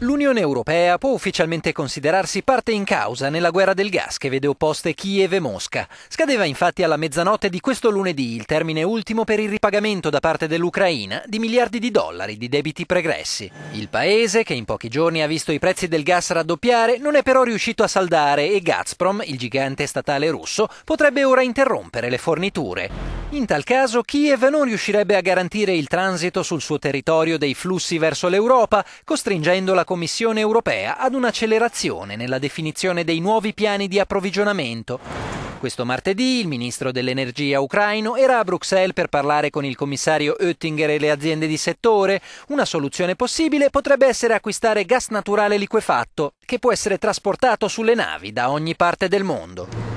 L'Unione Europea può ufficialmente considerarsi parte in causa nella guerra del gas che vede opposte Kiev e Mosca. Scadeva infatti alla mezzanotte di questo lunedì il termine ultimo per il ripagamento da parte dell'Ucraina di miliardi di dollari di debiti pregressi. Il paese, che in pochi giorni ha visto i prezzi del gas raddoppiare, non è però riuscito a saldare e Gazprom, il gigante statale russo, potrebbe ora interrompere le forniture. In tal caso Kiev non riuscirebbe a garantire il transito sul suo territorio dei flussi verso l'Europa, costringendo la Commissione europea ad un'accelerazione nella definizione dei nuovi piani di approvvigionamento. Questo martedì il ministro dell'energia ucraino era a Bruxelles per parlare con il commissario Oettinger e le aziende di settore. Una soluzione possibile potrebbe essere acquistare gas naturale liquefatto, che può essere trasportato sulle navi da ogni parte del mondo.